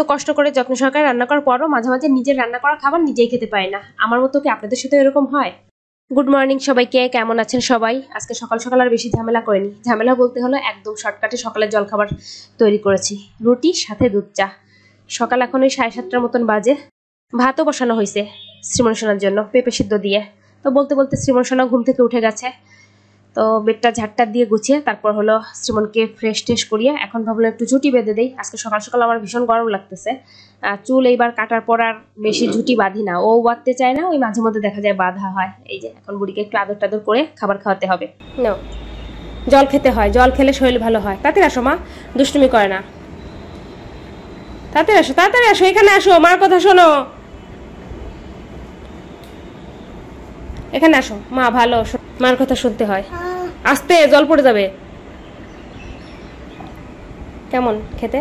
এত কষ্ট করে যত্ন সহকারে রান্না করার পরও মাঝে মাঝে নিজের রান্না করা খাবার নিজেই খেতে পায় না আমার মতো কি আপনাদের সাথে এরকম হয় গুড মর্নিং সবাইকে কেমন আছেন সবাই আজকে সকাল সকাল আর বেশি ঝামেলা করেনি ঝামেলা বলতে হলো একদম শর্টকাটে সকালের জলখাবার তৈরি করেছি রুটি সাথে দুধ চা সকাল এখন ওই সাড়ে সাতটার মতন বাজে ভাতও বসানো হয়েছে শ্রীমনসোনার জন্য পেঁপে সিদ্ধ দিয়ে তো বলতে বলতে শ্রীমনসোনা ঘুম থেকে উঠে গেছে তো বেডটা ঝাড়টা দিয়ে গুছিয়ে তারপর হলো শ্রীমনকে ফ্রেশ ট্রেশ করিয়ে এখন ভাবলো একটু ঝুটি বেঁধে দেই আজকে সকাল সকাল আমার ভীষণ গরম লাগতেছে চুল এইবার কাটার পর আর বেশি ঝুটি বাঁধি না ও বাঁধতে চায় না ওই মাঝে মধ্যে দেখা যায় বাঁধা হয় এই যে এখন বুড়িকে একটু আদর টাদর করে খাবার খাওয়াতে হবে না জল খেতে হয় জল খেলে শরীর ভালো হয় তাতে আসো মা দুষ্টুমি করে না তাতে আসো তাড়াতাড়ি আসো এখানে আসো মার কথা শোনো এখানে আসো মা ভালো মার কথা শুনতে হয় আস্তে জল পড়ে যাবে কেমন খেতে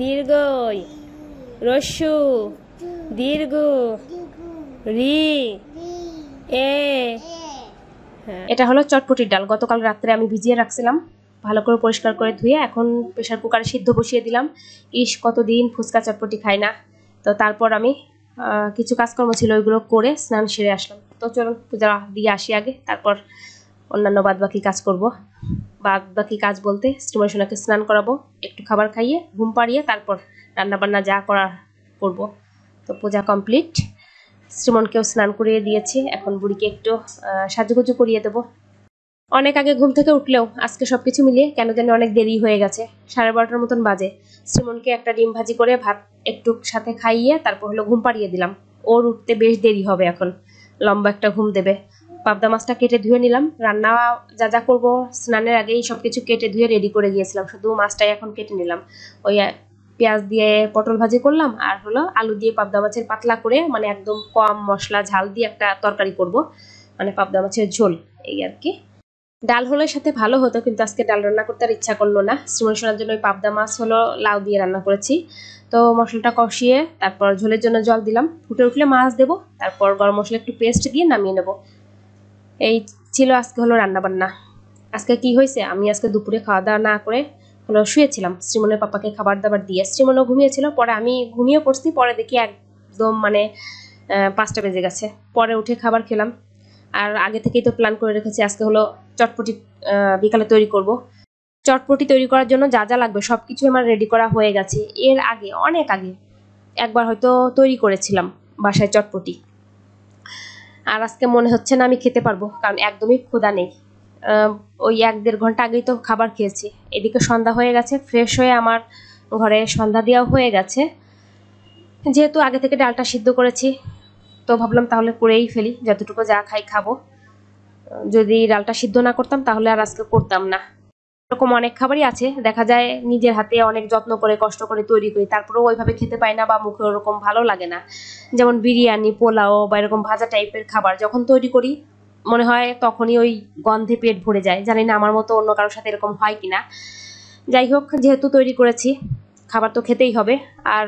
দীর্ঘ রসু দীর্ঘ রি এ হ্যাঁ। এটা হলো চটপটির ডাল গতকাল রাত্রে আমি ভিজিয়ে রাখছিলাম ভালো করে পরিষ্কার করে ধুয়ে এখন প্রেশার কুকারে সিদ্ধ বসিয়ে দিলাম ইস কতদিন ফুচকা চটপটি খাই না তো তারপর আমি কিছু কাজকর্ম ছিল ওইগুলো করে স্নান সেরে আসলাম তো চলো পূজা দিয়ে আসি আগে তারপর অন্যান্য বাদবাকি কাজ করব বাদবাকি কাজ বলতে স্টিমার সোনাকে স্নান করাবো একটু খাবার খাইয়ে ঘুম পাড়িয়ে তারপর রান্নাবান্না যা করা করব তো পূজা কমপ্লিট শ্রীমনকেও স্নান করিয়ে দিয়েছি এখন বুড়িকে একটু সাজুগুজু করিয়ে দেবো অনেক আগে ঘুম থেকে উঠলেও আজকে সব কিছু মিলিয়ে কেন জানি অনেক দেরি হয়ে গেছে সাড়ে বারোটার মতন বাজে শ্রীমনকে একটা ডিম ভাজি করে ভাত একটু সাথে খাইয়ে তারপর হলো ঘুম পাড়িয়ে দিলাম ওর উঠতে বেশ দেরি হবে এখন লম্বা একটা ঘুম দেবে পাবদা মাছটা কেটে ধুয়ে নিলাম রান্না যা যা করবো স্নানের আগেই সব কিছু কেটে ধুয়ে রেডি করে গিয়েছিলাম শুধু মাছটাই এখন কেটে নিলাম ওই পেঁয়াজ দিয়ে পটল ভাজি করলাম আর হলো আলু দিয়ে পাবদা মাছের পাতলা করে মানে একদম কম মশলা ঝাল দিয়ে একটা তরকারি করব মানে পাবদা মাছের ঝোল এই আর কি ডাল হলের সাথে ভালো হতো কিন্তু আজকে ডাল রান্না করতে আর ইচ্ছা করলো না শ্রীমন শোনার জন্য ওই পাবদা মাছ হলো লাউ দিয়ে রান্না করেছি তো মশলাটা কষিয়ে তারপর ঝোলের জন্য জল দিলাম ফুটে উঠলে মাছ দেবো তারপর গরম মশলা একটু পেস্ট দিয়ে নামিয়ে নেবো এই ছিল আজকে হলো রান্নাবান্না আজকে কি হয়েছে আমি আজকে দুপুরে খাওয়া দাওয়া না করে হলো শুয়েছিলাম শ্রীমনের পাপাকে খাবার দাবার দিয়ে শ্রীমনও ঘুমিয়েছিল পরে আমি ঘুমিয়ে পড়ছি পরে দেখি একদম মানে পাঁচটা বেজে গেছে পরে উঠে খাবার খেলাম আর আগে থেকেই তো প্ল্যান করে রেখেছি আজকে হলো চটপটি বিকালে তৈরি করব। চটপটি তৈরি করার জন্য যা যা লাগবে সব কিছু আমার রেডি করা হয়ে গেছে এর আগে অনেক আগে একবার হয়তো তৈরি করেছিলাম বাসায় চটপটি আর আজকে মনে হচ্ছে না আমি খেতে পারবো কারণ একদমই ক্ষুধা নেই ওই এক দেড় ঘন্টা আগেই তো খাবার খেয়েছি এদিকে সন্ধ্যা হয়ে গেছে ফ্রেশ হয়ে আমার ঘরে সন্ধ্যা দেওয়া হয়ে গেছে যেহেতু আগে থেকে ডালটা সিদ্ধ করেছি তো ভাবলাম তাহলে করেই ফেলি যতটুকু যা খাই খাবো যদি ডালটা সিদ্ধ না করতাম তাহলে আর আজকে করতাম না এরকম অনেক খাবারই আছে দেখা যায় নিজের হাতে অনেক যত্ন করে কষ্ট করে তৈরি করি তারপরেও ওইভাবে খেতে পাই না বা মুখে ওরকম ভালো লাগে না যেমন বিরিয়ানি পোলাও বা এরকম ভাজা টাইপের খাবার যখন তৈরি করি মনে হয় তখনই ওই গন্ধে পেট ভরে যায় জানি না আমার মতো অন্য কারোর সাথে এরকম হয় কি না যাই হোক যেহেতু তৈরি করেছি খাবার তো খেতেই হবে আর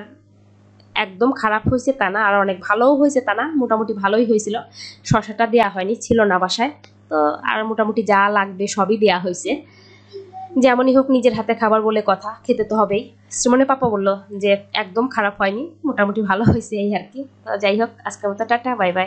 একদম খারাপ হয়েছে তা না আর অনেক ভালোও হয়েছে তা না মোটামুটি ভালোই হয়েছিল শশাটা দেয়া হয়নি ছিল না বাসায় তো আর মোটামুটি যা লাগবে সবই দেয়া হয়েছে যেমনই হোক নিজের হাতে খাবার বলে কথা খেতে তো হবেই শ্রীমনে পাপা বললো যে একদম খারাপ হয়নি মোটামুটি ভালো হয়েছে এই আর কি তো যাই হোক আজকের মতো টাটা বাই বাই